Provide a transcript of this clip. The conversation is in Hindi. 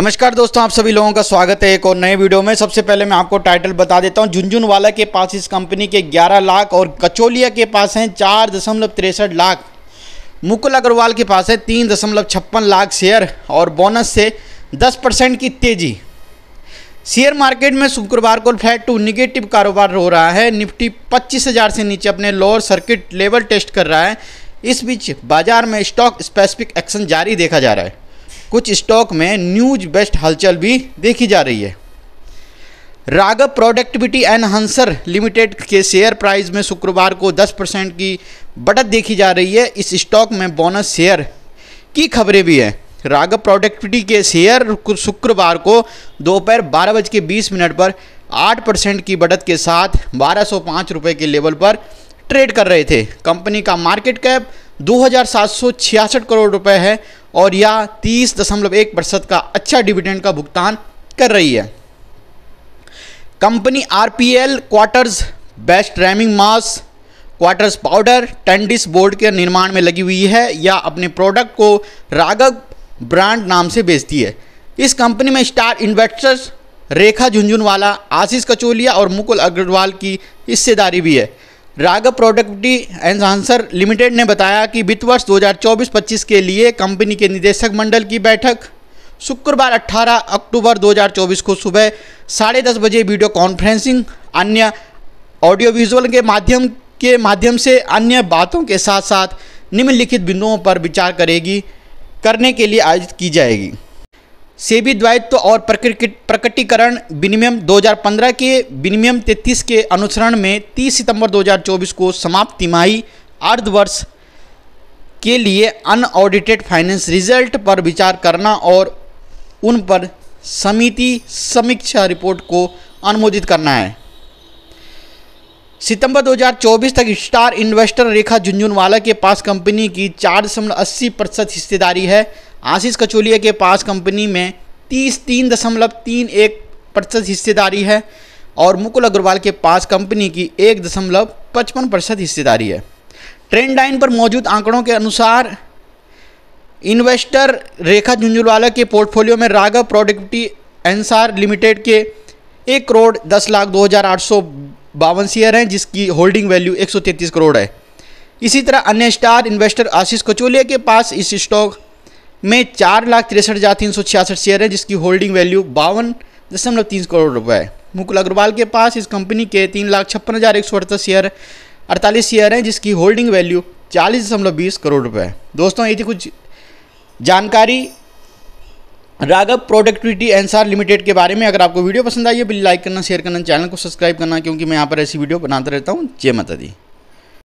नमस्कार दोस्तों आप सभी लोगों का स्वागत है एक और नए वीडियो में सबसे पहले मैं आपको टाइटल बता देता हूं झुंझुनवाला के पास इस कंपनी के 11 लाख और कचोलिया के पास हैं चार दशमलव तिरसठ लाख मुकुल अग्रवाल के पास है तीन दशमलव छप्पन लाख शेयर और बोनस से 10 परसेंट की तेज़ी शेयर मार्केट में शुक्रवार को फ्लैट टू निगेटिव कारोबार हो रहा है निफ्टी पच्चीस से नीचे अपने लोअर सर्किट लेवल टेस्ट कर रहा है इस बीच बाजार में स्टॉक स्पेसिफिक एक्शन जारी देखा जा रहा है कुछ स्टॉक में न्यूज बेस्ट हलचल भी देखी जा रही है राघव प्रोडक्टिविटी एनहांसर लिमिटेड के शेयर प्राइस में शुक्रवार को 10 परसेंट की बढ़त देखी जा रही है इस स्टॉक में बोनस शेयर की खबरें भी हैं राघव प्रोडक्टिविटी के शेयर शुक्रवार को दोपहर बारह बज के बीस मिनट पर आठ परसेंट की बढ़त के साथ बारह सौ पाँच रुपये के लेवल पर ट्रेड कर रहे थे कंपनी का मार्केट कैप दो हज़ार सात सौ छियासठ करोड़ रुपये है और यह तीस दशमलव एक प्रतिशत का अच्छा डिविडेंड का भुगतान कर रही है company RPL quarters best ramming mass quarters powder tundish board के निर्माण में लगी हुई है या अपने प्रोडक्ट को राघव ब्रांड नाम से बेचती है इस कंपनी में स्टार इन्वेस्टर्स रेखा झुंझुनवाला आशीष कचोलिया और मुकुल अग्रवाल की हिस्सेदारी भी है राघव प्रोडक्टी एनहांसर लिमिटेड ने बताया कि वित्त वर्ष 2024-25 के लिए कंपनी के निदेशक मंडल की बैठक शुक्रवार 18 अक्टूबर 2024 को सुबह साढ़े दस बजे वीडियो कॉन्फ्रेंसिंग अन्य ऑडियो विजुअल के माध्यम के माध्यम से अन्य बातों के साथ साथ निम्नलिखित बिंदुओं पर विचार करेगी करने के लिए आयोजित की जाएगी सेबी द्वायित्व और प्रकटीकरण विनियम 2015 के विनिमयम 33 के अनुसरण में 30 सितंबर 2024 को समाप्त तिमाही अर्धवर्ष के लिए अनऑडिटेड फाइनेंस रिजल्ट पर विचार करना और उन पर समिति समीक्षा रिपोर्ट को अनुमोदित करना है सितंबर 2024 तक स्टार इन्वेस्टर रेखा झुंझुनवाला के पास कंपनी की चार दशमलव अस्सी प्रतिशत हिस्सेदारी है आशीष कचोलिया के पास कंपनी में तीस तीन दशमलव तीन एक प्रतिशत हिस्सेदारी है और मुकुल अग्रवाल के पास कंपनी की एक दशमलव पचपन प्रतिशत हिस्सेदारी है ट्रेंड लाइन पर मौजूद आंकड़ों के अनुसार इन्वेस्टर रेखा झुंझुनवाला के पोर्टफोलियो में राघव प्रोडक्टिविटी एनसार लिमिटेड के एक करोड़ दस लाख दो हज़ार आठ सौ बावन शेयर हैं जिसकी होल्डिंग वैल्यू एक सौ तैंतीस करोड़ है इसी तरह अन्य स्टार इन्वेस्टर आशीष कचोलिया के पास इस स्टॉक में चार लाख तिरसठ हज़ार तीन सौ छियासठ शेयर है जिसकी होल्डिंग वैल्यू बावन दशमलव तीन करोड़ रुपए है मुकुल अग्रवाल के पास इस कंपनी के तीन लाख छप्पन हज़ार एक सौ अड़तीस शेयर अड़तालीस शेयर हैं जिसकी होल्डिंग वैल्यू चालीस दशमलव बीस करोड़ रुपए है दोस्तों ये थी कुछ जानकारी राघव प्रोडक्टिविटी एनसार लिमिटेड के बारे में अगर आपको वीडियो पसंद आई है प्लीज लाइक करना शेयर करना चैनल को सब्सक्राइब करना क्योंकि मैं यहाँ पर ऐसी वीडियो बनाता रहता हूँ जय माता दी